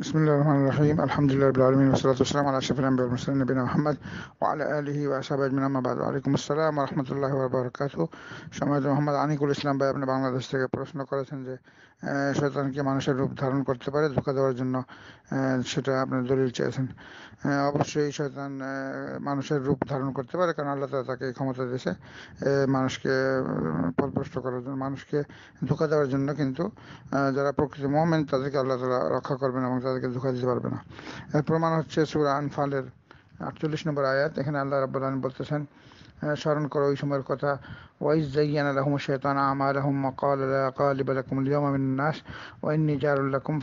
بسم الله الرحمن الرحيم الحمد لله رب العالمين والصلاة والسلام على أشرف الأنبياء والمرسلين نبينا محمد وعلى آله وأصحابه أجمعين أما بعد وعليكم السلام ورحمة الله وبركاته সম্মানিত محمد আনিকুল ইসলাম ভাই আপনি বাংলাদেশ থেকে প্রশ্ন করেছেন যে শয়তানকে মানুষের রূপ ধারণ করতে পারে ধোকা দেওয়ার জন্য সেটা আপনার দলিল চেয়েছেন অবশ্যই শয়তান মানুষের রূপ ধারণ করতে পারে কারণ আল্লাহ তালা তাকে ক্ষমতা দিয়েছে মানুষকে পদভ্রষ্ট করার জন্য মানুষকে ধোকা দেওয়ার জন্য কিন্তু যারা প্রকৃত মোহামেন তাদেরকে আল্লাহ তালা রক্ষা করবেন এবং তাদেরকে ধোকা দিতে পারবে না এর প্রমাণ হচ্ছে সুরা আনফালের আটচল্লিশ নম্বর আয়াত এখানে আল্লাহ রাবুল্লাহ বলতেছেন হ্যাঁ, স্মরণ করো ওই সময়ের কথা ওয়াইজ জাইয়ানা লাহুম শেতান আমার আহম মকাল কালিব লাকুম লিয়াম নাস লাকুম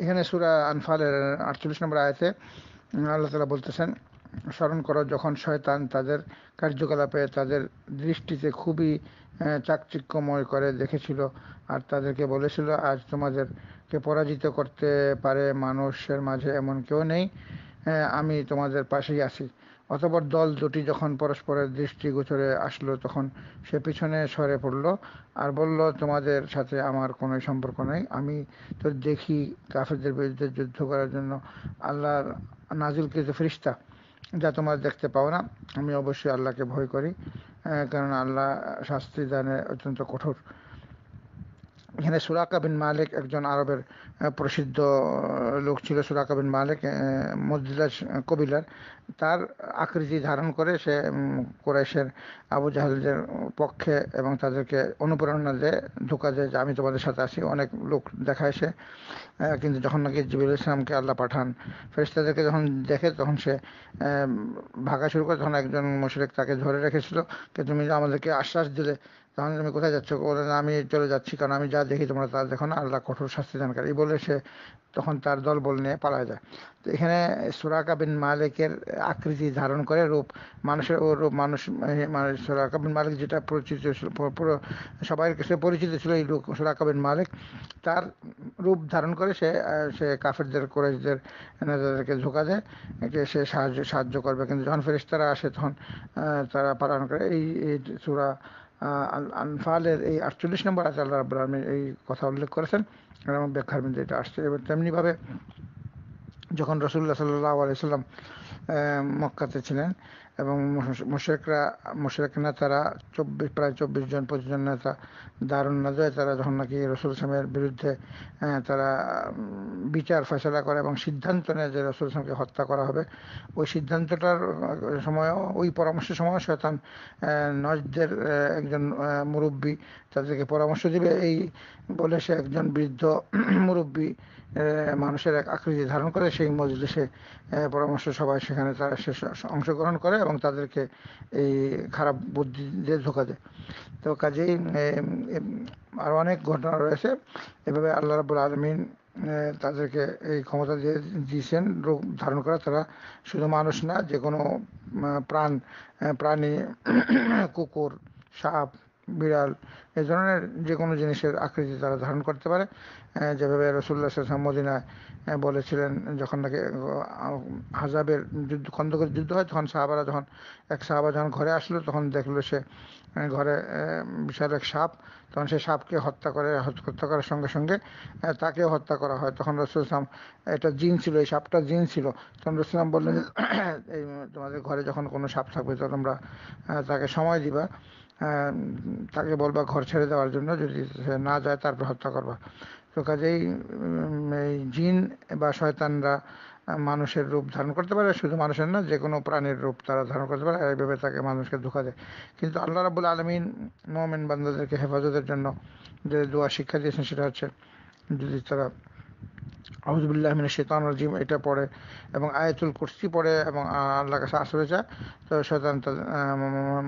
এখানে সূরা আনফালের আটচল্লিশ নম্বর আয়াতে আল্লাহ তালা বলতেছেন স্মরণ করো যখন শয়তান তাদের কার্যকলাপে তাদের দৃষ্টিতে খুবই চাকচিক্যময় করে দেখেছিল আর তাদেরকে বলেছিল আজ তোমাদের কে পরাজিত করতে পারে মানুষের মাঝে এমন কেউ নেই হ্যাঁ, আমি তোমাদের পাশেই আছি অতপর দল দুটি যখন পরস্পরের দৃষ্টিগোচরে আসলো তখন সে পিছনে সরে পড়ল আর বলল তোমাদের সাথে আমার কোনো সম্পর্ক নেই আমি তো দেখি কাফেরদের বিরুদ্ধে যুদ্ধ করার জন্য আল্লাহর নাজিলকৃত ফিরিস্তা যা তোমার দেখতে পাও না আমি অবশ্যই আল্লাহকে ভয় করি হ্যাঁ, কারণ আল্লাহ শাস্তি দানে অত্যন্ত কঠোর এখানে সুরাকা বিন মালিক একজন আরবের প্রসিদ্ধ লোক ছিল সুরাকা বিন মালিক মজদিলা কবিলার তার আকৃতি ধারণ করে সে কোরাইশের আবু জাহালদের পক্ষে এবং তাদেরকে অনুপ্রেরণা দেয় ধোকা দেয় যে আমি তোমাদের সাথে আসি অনেক লোক দেখায় সে কিন্তু যখন নাকি জিবুল ইসলামকে আল্লাহ পাঠান ফেরিস্তাদেরকে যখন দেখে তখন সে ভাগা শুরু করে তখন একজন মুশরেক তাকে ধরে রেখেছিল যে তুমি আমাদেরকে আশ্বাস দিলে তাহলে তুমি কোথায় যাচ্ছ বলে না আমি চলে যাচ্ছি কারণ আমি যা দেখি তোমরা তা দেখো না আল্লাহ কঠোর শাস্তি দানকারী বলে সে তখন তার দল বল নিয়ে পালা যায় তো এখানে সুরাকা বিন মালিকের আকৃতি ধারণ করে রূপ মানুষের ও রূপ মানুষ মানে সুরাকা বিন মালিক যেটা পরিচিত পুরো সবাই কাছে পরিচিত ছিল এই লোক সুরাকা বিন মালিক তার রূপ ধারণ করে সে সে কাফেরদের কোরেশদের নেতাদেরকে ঝোঁকা দেয় একে সে সাহায্য সাহায্য করবে কিন্তু যখন ফেরেশতারা আসে তখন তারা পালন করে এই সুরা আনফালের এই আটচল্লিশ নম্বর আছে আল্লাহ রাবুল আলমীর এই কথা উল্লেখ করেছেন এবং ব্যাখ্যার মধ্যে এটা আসছে এবার তেমনিভাবে যখন রসুল্লাহ সাল্লাহ আলাইসাল্লাম মক্কাতে ছিলেন এবং মোশেকরা মোশেক নেতারা চব্বিশ প্রায় চব্বিশ জন পঁচিশ জন নেতা দারুণ নাজয় তারা যখন নাকি রসুল সামের বিরুদ্ধে তারা বিচার ফেসলা করে এবং সিদ্ধান্ত নেয় যে রসুল সামকে হত্যা করা হবে ওই সিদ্ধান্তটার সময় ওই পরামর্শের সময় শয়তান নজদের একজন মুরব্বী তাদেরকে পরামর্শ দিবে এই বলে সে একজন বৃদ্ধ মুরব্বী মানুষের এক আকৃতি ধারণ করে সেই মজলিসে পরামর্শ সভায় সেখানে তারা সে অংশগ্রহণ করে এবং তাদেরকে এই খারাপ বুদ্ধি দিয়ে ধোকা দেয় তো কাজেই আর অনেক ঘটনা রয়েছে এভাবে আল্লাহ রাবুল আলমিন তাদেরকে এই ক্ষমতা দিয়ে দিয়েছেন রোগ ধারণ করা তারা শুধু মানুষ না যে কোনো প্রাণ প্রাণী কুকুর সাপ বিড়াল এ ধরনের যে কোনো জিনিসের আকৃতি তারা ধারণ করতে পারে যেভাবে রসুল্লাহ সাল্লাম মদিনায় বলেছিলেন যখন নাকি হাজাবের যুদ্ধ খন্দকের যুদ্ধ হয় তখন সাহাবারা যখন এক সাহাবা যখন ঘরে আসলো তখন দেখলো সে ঘরে বিশাল এক সাপ তখন সে সাপকে হত্যা করে হত্যা করার সঙ্গে সঙ্গে তাকেও হত্যা করা হয় তখন রসুল ইসলাম এটা জিন ছিল এই সাপটা জিন ছিল তখন রসুল ইসলাম বললেন এই তোমাদের ঘরে যখন কোনো সাপ থাকবে তো তোমরা তাকে সময় দিবা হ্যাঁ, তাকে বলবা ঘর ছেড়ে দেওয়ার জন্য যদি সে না যায় তারপর হত্যা করবা তো কাজেই জিন বা শয়তানরা মানুষের রূপ ধারণ করতে পারে শুধু মানুষের না যে কোনো প্রাণীর রূপ তারা ধারণ করতে পারে এইভাবে তাকে মানুষকে ধোকা দেয় কিন্তু আল্লাহ রাবুল আলমিন মোমেন বান্দাদেরকে হেফাজতের জন্য যে দোয়া শিক্ষা দিয়েছেন সেটা হচ্ছে যদি তারা আহজবুল্লাহ মিনা শেতান রাজিম এটা পড়ে এবং আয়াতুল কুর্সি পড়ে এবং আল্লাহ কাছে আশ্রয় চায় তো শয়তান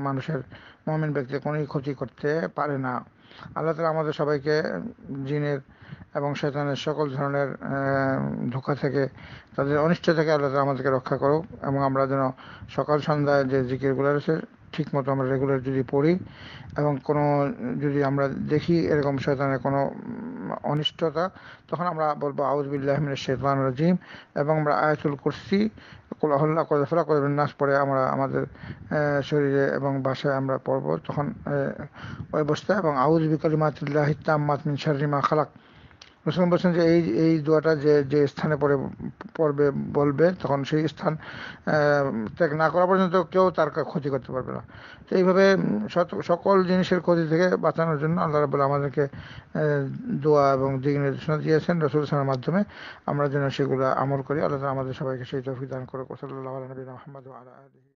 মানুষের মমিন ব্যক্তি কোনোই ক্ষতি করতে পারে না আল্লাহ তালা আমাদের সবাইকে জিনের এবং শেতানের সকল ধরনের ধোকা থেকে তাদের অনিষ্ট থেকে আল্লাহ তালা আমাদেরকে রক্ষা করুক এবং আমরা যেন সকাল সন্ধ্যায় যে জিকিরগুলো রয়েছে ঠিকমতো আমরা রেগুলার যদি পড়ি এবং কোনো যদি আমরা দেখি এরকম শয়তানের কোনো অনিষ্টতা তখন আমরা বলবো আউজবিল্লাহমিন শেতান রাজিম এবং আমরা আয়াতুল কুরসি কোলাহল্লা কদফলা কদবিন নাস পরে আমরা আমাদের শরীরে এবং বাসায় আমরা পড়ব তখন ওই অবস্থায় এবং আউজ বিকলিমাতুল্লাহ ইত্তাম্মাত মিন শারিমা খালাক মুসলমান বলছেন যে এই এই দোয়াটা যে যে স্থানে পড়ে পড়বে বলবে তখন সেই স্থান ত্যাগ না করা পর্যন্ত কেউ তার ক্ষতি করতে পারবে না তো এইভাবে সকল জিনিসের ক্ষতি থেকে বাঁচানোর জন্য আল্লাহ রাবুল্লাহ আমাদেরকে দোয়া এবং দিক নির্দেশনা দিয়েছেন রসুল ইসলামের মাধ্যমে আমরা যেন সেগুলো আমল করি আল্লাহ আমাদের সবাইকে সেই তফিদান দান করে কোসাল্লাহ আলী নবীন আহমদ